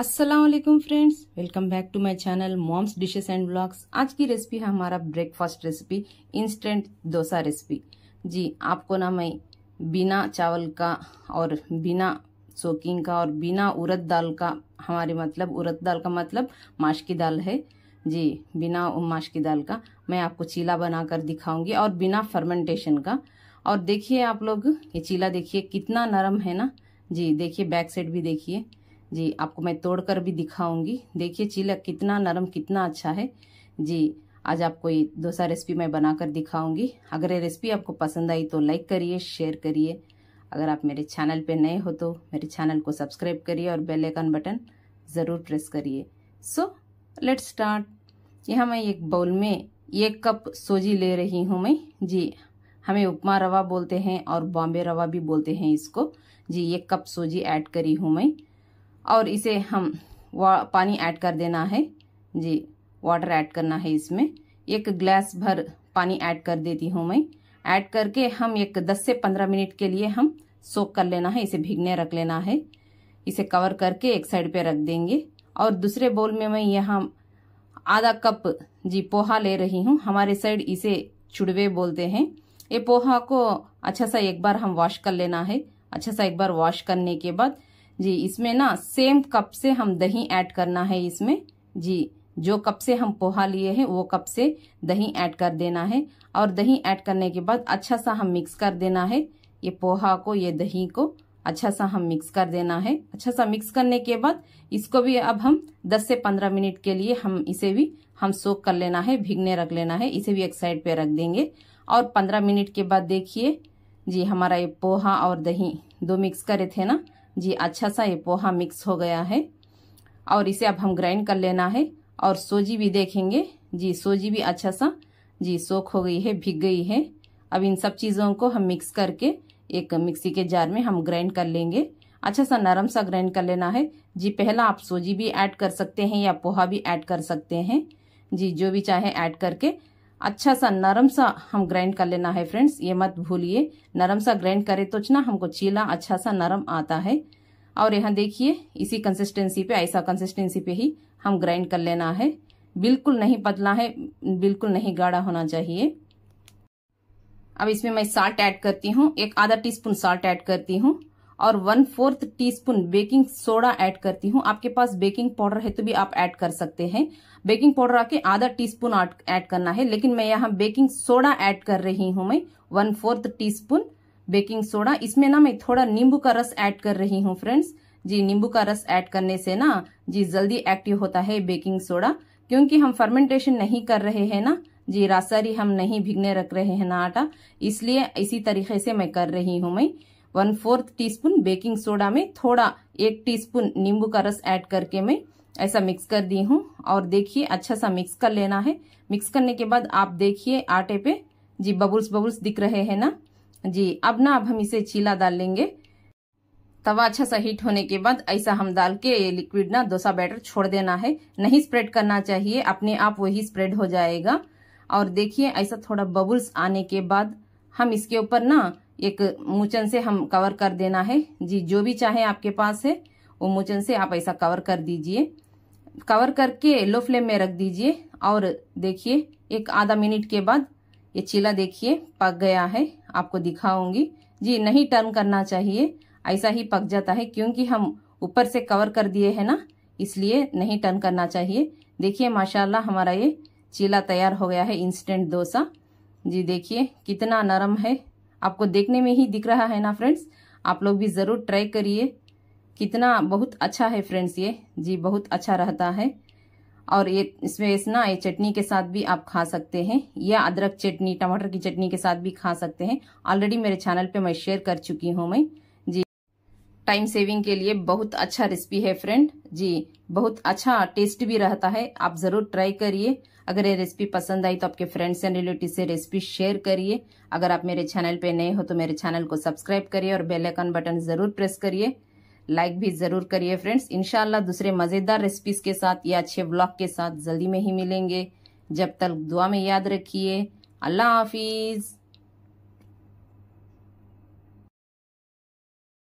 Aslam friends welcome back to my channel mom's dishes and blogs आज की recipe है हमारा breakfast recipe instant dosa recipe जी आपको ना मैं बिना चावल का और बिना सोकिंग का और बिना उरद दाल का हमारी मतलब उरद दाल का मतलब माश की दाल है जी बिना माश की दाल का मैं आपको चीला बनाकर दिखाऊंगी और बिना फर्मेंटेशन का और देखिए आप लोग ये चीला देखिए कितना नरम है ना जी देखिए बैक साइड भी देखिए जी आपको मैं तोड़कर भी दिखाऊंगी देखिए चीला कितना नरम कितना अच्छा है जी आज आपको ये दूसरा रेसिपी मैं बनाकर दिखाऊंगी अगर ये रेसिपी आपको पसंद आई तो लाइक करिए शेयर करिए अगर आप मेरे चैनल पे नए हो तो मेरे चैनल को सब्सक्राइब करिए और बेल आइकन बटन ज़रूर प्रेस करिए सो लेट स्टार्ट यहाँ मैं एक बाउल में एक कप सोजी ले रही हूँ मैं जी हमें उपमा रवा बोलते हैं और बॉम्बे रवा भी बोलते हैं इसको जी एक कप सूजी ऐड करी हूँ मैं और इसे हम पानी ऐड कर देना है जी वाटर ऐड करना है इसमें एक ग्लास भर पानी ऐड कर देती हूँ मैं ऐड करके हम एक 10 से 15 मिनट के लिए हम सोक कर लेना है इसे भीगने रख लेना है इसे कवर करके एक साइड पे रख देंगे और दूसरे बोल में मैं यहाँ आधा कप जी पोहा ले रही हूँ हमारे साइड इसे चुड़वे बोलते हैं ये पोहा को अच्छा सा एक बार हम वॉश कर लेना है अच्छा सा एक बार वॉश करने के बाद जी इसमें ना सेम कप से हम दही ऐड करना है इसमें जी जो कप से हम पोहा लिए हैं वो कप से दही ऐड कर देना है और दही ऐड करने के बाद अच्छा सा हम मिक्स कर देना है ये पोहा को ये दही को अच्छा सा हम मिक्स कर देना है अच्छा सा मिक्स करने के बाद इसको भी अब हम 10 से 15 मिनट के लिए हम इसे भी हम सोख कर लेना है भिगने रख लेना है इसे भी एक साइड पे रख देंगे और 15 मिनट के बाद देखिए जी हमारा ये पोहा और दही दो मिक्स करे थे ना जी अच्छा सा ये पोहा मिक्स हो गया है और इसे अब हम ग्राइंड कर लेना है और सोजी भी देखेंगे जी सोजी भी अच्छा सा जी सोख हो गई है भीग गई है अब इन सब चीज़ों को हम मिक्स करके एक मिक्सी के जार में हम ग्राइंड कर लेंगे अच्छा सा नरम सा ग्राइंड कर लेना है जी पहला आप सोजी भी ऐड कर सकते हैं या पोहा भी ऐड कर सकते हैं जी जो भी चाहे ऐड करके अच्छा सा नरम सा हम ग्राइंड कर लेना है फ्रेंड्स ये मत भूलिए नरम सा ग्राइंड करें तो ना हमको चीला अच्छा सा नरम आता है और यहाँ देखिए इसी कंसिस्टेंसी पे ऐसा कंसिस्टेंसी पे ही हम ग्राइंड कर लेना है बिल्कुल नहीं पतला है बिल्कुल नहीं गाढ़ा होना चाहिए अब इसमें मैं साल्ट ऐड करती हूँ एक आधा टीस्पून साल्ट ऐड करती हूँ और one fourth teaspoon baking soda add करती हूँ आपके पास बेकिंग पाउडर है तो भी आप ऐड कर सकते हैं बेकिंग पाउडर आके आधा टीस्पून ऐड करना है लेकिन मैं यहाँ बेकिंग सोडा ऐड कर रही हूँ मैं one fourth teaspoon baking soda इसमें ना मैं थोड़ा नींबू का रस ऐड कर रही हूँ फ्रेंड्स जी नींबू का रस ऐड करने से ना जी जल्दी एक्टिव होता है बेकिंग सोडा क्योंकि हम फर्मेंटेशन नहीं कर रहे हैं ना जी रासारी हम नहीं भिगने रख रहे हैं ना आटा इसलिए इसी तरीके से मैं कर रही हूँ मैं one fourth spoon baking soda में थोड़ा एक स्पून नींबू का रस ऐड करके मैं ऐसा मिक्स कर दी हूँ और देखिए अच्छा सा मिक्स कर लेना है मिक्स करने के बाद आप देखिए आटे पे जी बबुल्स बबुल्स दिख रहे हैं ना जी अब ना अब हम इसे चीला डाल लेंगे तवा अच्छा सा हीट होने के बाद ऐसा हम डाल के ये लिक्विड ना डोसा बैटर छोड़ देना है नहीं स्प्रेड करना चाहिए अपने आप वही स्प्रेड हो जाएगा और देखिए ऐसा थोड़ा बबुल्स आने के बाद हम इसके ऊपर ना एक मूचन से हम कवर कर देना है जी जो भी चाहे आपके पास है वो मूचन से आप ऐसा कवर कर दीजिए कवर करके लो फ्लेम में रख दीजिए और देखिए एक आधा मिनट के बाद ये चीला देखिए पक गया है आपको दिखाऊंगी जी नहीं टर्न करना चाहिए ऐसा ही पक जाता है क्योंकि हम ऊपर से कवर कर दिए है ना इसलिए नहीं टर्न करना चाहिए देखिए माशाल्लाह हमारा ये चीला तैयार हो गया है इंस्टेंट डोसा जी देखिए कितना नरम है आपको देखने में ही दिख रहा है ना फ्रेंड्स आप लोग भी ज़रूर ट्राई करिए कितना बहुत अच्छा है फ्रेंड्स ये जी बहुत अच्छा रहता है और ये इसमें इस ना ये चटनी के साथ भी आप खा सकते हैं या अदरक चटनी टमाटर की चटनी के साथ भी खा सकते हैं ऑलरेडी मेरे चैनल पे मैं शेयर कर चुकी हूँ मैं जी टाइम सेविंग के लिए बहुत अच्छा रेसिपी है फ्रेंड जी बहुत अच्छा टेस्ट भी रहता है आप ज़रूर ट्राई करिए अगर ये रेसिपी पसंद आई तो आपके फ्रेंड्स एंड रिलेटिव से रेसिपी शेयर करिए अगर आप मेरे चैनल पे नए हो तो मेरे चैनल को सब्सक्राइब करिए और बेल आइकन बटन ज़रूर प्रेस करिए लाइक भी जरूर करिए फ्रेंड्स इनशाला दूसरे मज़ेदार रेसिपीज़ के साथ या अच्छे ब्लॉग के साथ जल्दी में ही मिलेंगे जब तक दुआ में याद रखिए अल्लाह हाफिज़